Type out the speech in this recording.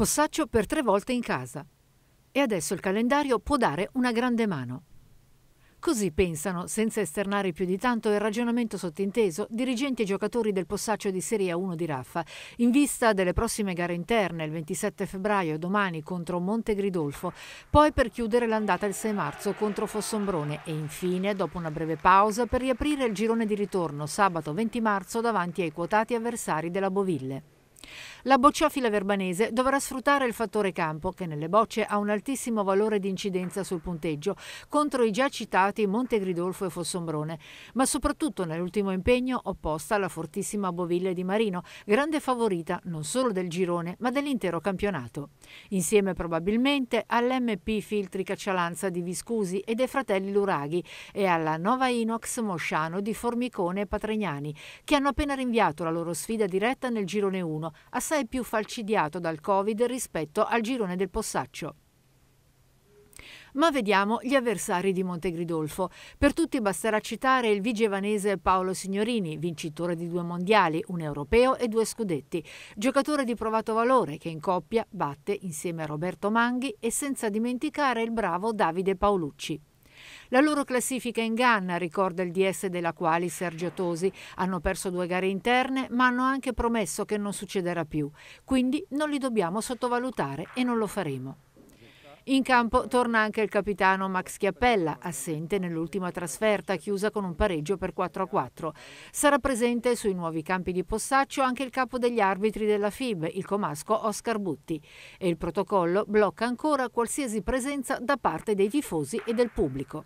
Possaccio per tre volte in casa. E adesso il calendario può dare una grande mano. Così pensano, senza esternare più di tanto il ragionamento sottinteso, dirigenti e giocatori del Possaccio di Serie 1 di Raffa, in vista delle prossime gare interne il 27 febbraio domani contro Montegridolfo, poi per chiudere l'andata il 6 marzo contro Fossombrone e infine, dopo una breve pausa, per riaprire il girone di ritorno sabato 20 marzo davanti ai quotati avversari della Boville. La bocciofila verbanese dovrà sfruttare il fattore campo, che nelle bocce ha un altissimo valore di incidenza sul punteggio, contro i già citati Montegridolfo e Fossombrone, ma soprattutto nell'ultimo impegno opposta alla fortissima Boville di Marino, grande favorita non solo del girone, ma dell'intero campionato. Insieme probabilmente all'MP Filtri Caccialanza di Viscusi e dei fratelli Luraghi e alla Nova Inox Mosciano di Formicone e Patregnani, che hanno appena rinviato la loro sfida diretta nel girone 1 assai più falcidiato dal Covid rispetto al girone del Possaccio. Ma vediamo gli avversari di Montegridolfo. Per tutti basterà citare il vigevanese Paolo Signorini, vincitore di due mondiali, un europeo e due scudetti, giocatore di provato valore che in coppia batte insieme a Roberto Manghi e senza dimenticare il bravo Davide Paolucci. La loro classifica inganna, ricorda il DS della quali Sergio Tosi. Hanno perso due gare interne, ma hanno anche promesso che non succederà più. Quindi non li dobbiamo sottovalutare e non lo faremo. In campo torna anche il capitano Max Chiappella, assente nell'ultima trasferta chiusa con un pareggio per 4-4. Sarà presente sui nuovi campi di Possaccio anche il capo degli arbitri della FIB, il comasco Oscar Butti. E il protocollo blocca ancora qualsiasi presenza da parte dei tifosi e del pubblico.